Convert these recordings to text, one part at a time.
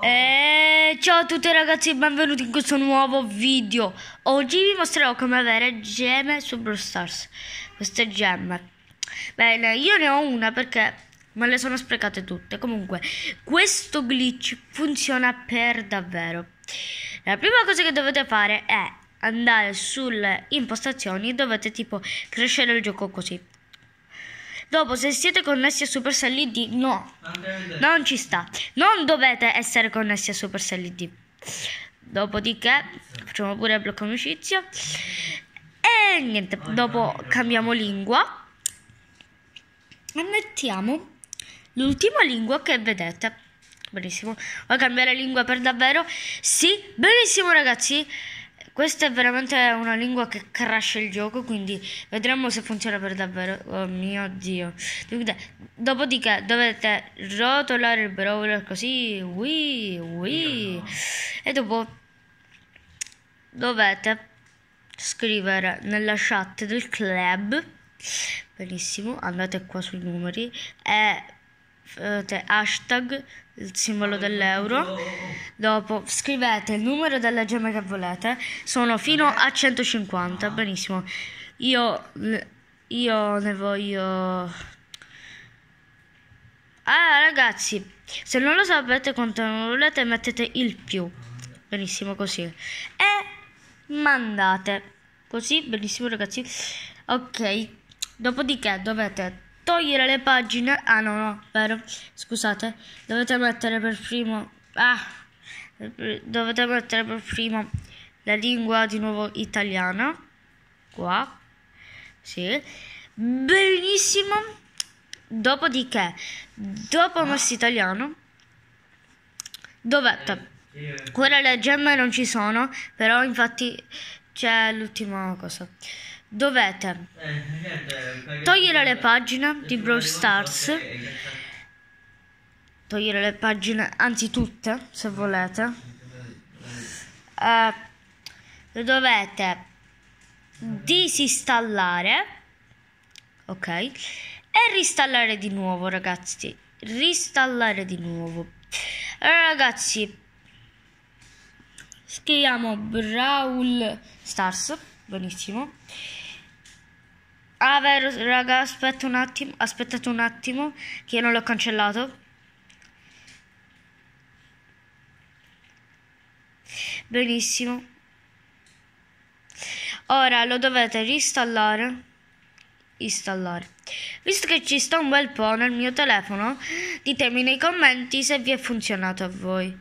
Eh, ciao a tutti ragazzi e benvenuti in questo nuovo video Oggi vi mostrerò come avere gemme su Brawl Stars Queste gemme Bene, io ne ho una perché me le sono sprecate tutte Comunque, questo glitch funziona per davvero La prima cosa che dovete fare è andare sulle impostazioni Dovete tipo crescere il gioco così Dopo, se siete connessi a Supercell ID, no, non ci sta. Non dovete essere connessi a Supercell ID. Dopodiché, facciamo pure il blocco amicizia. E niente, dopo cambiamo lingua. E mettiamo l'ultima lingua che vedete. Benissimo. Vuoi cambiare lingua per davvero? Sì, benissimo ragazzi. Questa è veramente una lingua che crasha il gioco, quindi vedremo se funziona per davvero. Oh mio dio. Dopodiché dovete rotolare il brawler così, Oui, oui. E dopo dovete scrivere nella chat del club. Benissimo, andate qua sui numeri e cioè, hashtag il simbolo dell'euro dopo scrivete il numero della gemma che volete sono fino a 150 ah. benissimo io, io ne voglio ah ragazzi se non lo sapete quanto non volete mettete il più benissimo così e mandate così benissimo ragazzi ok dopodiché dovete togliere le pagine. Ah, no, no, vero. Scusate, dovete mettere per primo. Ah, dovete mettere per primo la lingua di nuovo italiana. Qua, sì, benissimo. Dopodiché, dopo ah. Italiano, dovete. Eh, Quelle le gemme non ci sono, però infatti c'è l'ultima cosa dovete togliere le pagine di Brawl Stars togliere le pagine anzi tutte se volete eh, dovete disinstallare ok e ristallare di nuovo ragazzi ristallare di nuovo allora ragazzi scriviamo Brawl Stars benissimo Ah, vero, raga, aspetta un attimo, aspettate un attimo, che io non l'ho cancellato. Benissimo. Ora lo dovete reinstallare. Installare. Visto che ci sta un bel po' nel mio telefono, ditemi nei commenti se vi è funzionato a voi.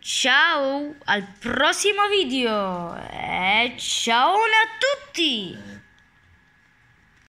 Ciao, al prossimo video e ciao a tutti!